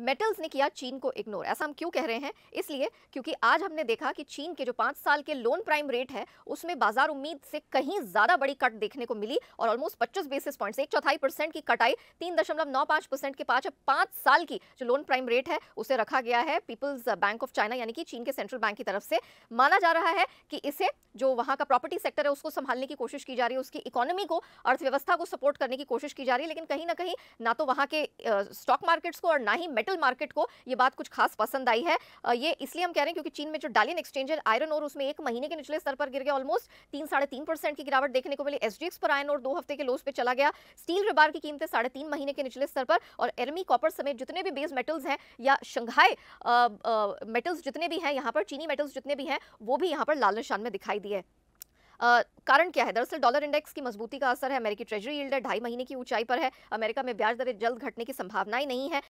metals ने किया चीन को इग्नोर ऐसा हम क्यों कह रहे हैं इसलिए क्योंकि आज हमने देखा कि चीन के जो पाँच साल के लोन प्राइम रेट है उसमें बाजार उम्मीद से कहीं ज़्यादा बड़ी कट देखने को मिली और ऑलमोस्ट पच्चीस बेसिस पॉइंट्स एक चौथाई परसेंट की कटाई तीन दशमलव नौ पाँच परसेंट के पाँच पाँच साल की जो लोन प्राइम रेट है उसे रखा गया है पीपल्स बैंक ऑफ चाइना यानी कि चीन के सेंट्रल बैंक की तरफ से माना जा रहा है कि इसे जो वहाँ का प्रॉपर्टी सेक्टर है उसको संभालने की कोशिश की जा रही है उसकी इकोनॉमी को अर्थव्यवस्था को सपोर्ट करने की कोशिश की जा रही है लेकिन कहीं ना कहीं ना तो वहाँ के स्टॉक मार्केट्स को और ना ही मेटल मार्केट को ये बात कुछ खास पसंद आई है ये इसलिए हम कह रहे हैं क्योंकि चीन में जो डालियन एक्सचेंज है आयरन और उसमें एक महीने के निचले स्तर पर गिर गया ऑलमोस्ट तीन साढ़े तीन परसेंट की गिरावट देखने को मिली एस पर आयन और दो हफ्ते के लोज पे चला गया स्टील रिबार की कीमतें साढ़े तीन महीने के निचले स्तर पर और एरमी कॉपर समेत जितने भी बेस मेटल्स हैं या शंघाई मेटल्स जितने भी हैं यहाँ पर चीनी मेटल्स जितने भी हैं वो भी यहाँ पर लाल निशान में दिखाई दिए Uh, कारण क्या है दरअसल डॉलर इंडेक्स की मजबूती का असर है अमेरिकी ट्रेजरी यील्ड ढाई महीने की ऊंचाई पर है अमेरिका में ब्याज दरें जल्द घटने की संभावना ही नहीं है